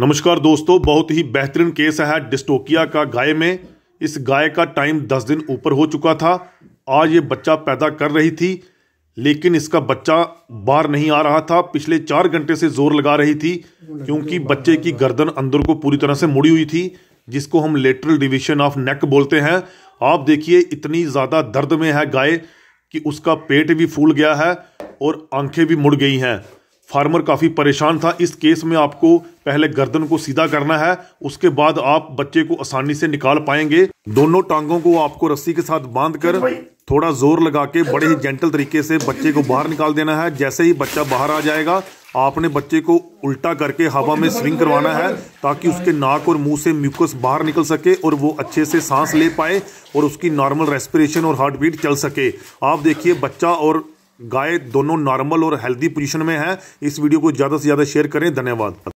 नमस्कार दोस्तों बहुत ही बेहतरीन केस है डिस्टोकिया का गाय में इस गाय का टाइम दस दिन ऊपर हो चुका था आज ये बच्चा पैदा कर रही थी लेकिन इसका बच्चा बाहर नहीं आ रहा था पिछले चार घंटे से जोर लगा रही थी क्योंकि बच्चे की गर्दन अंदर को पूरी तरह से मुड़ी हुई थी जिसको हम लेटरल डिविजन ऑफ नेक बोलते हैं आप देखिए इतनी ज़्यादा दर्द में है गाय कि उसका पेट भी फूल गया है और आंखें भी मुड़ गई हैं फार्मर काफ़ी परेशान था इस केस में आपको पहले गर्दन को सीधा करना है उसके बाद आप बच्चे को आसानी से निकाल पाएंगे दोनों टांगों को आपको रस्सी के साथ बांध कर थोड़ा जोर लगा के बड़े ही जेंटल तरीके से बच्चे को बाहर निकाल देना है जैसे ही बच्चा बाहर आ जाएगा आपने बच्चे को उल्टा करके हवा में स्विंग करवाना है ताकि उसके नाक और मुंह से म्यूकस बाहर निकल सके और वो अच्छे से सांस ले पाए और उसकी नॉर्मल रेस्पिरेशन और हार्ट बीट चल सके आप देखिए बच्चा और गाय दोनों नॉर्मल और हेल्दी पोजीशन में है इस वीडियो को ज़्यादा से ज़्यादा शेयर करें धन्यवाद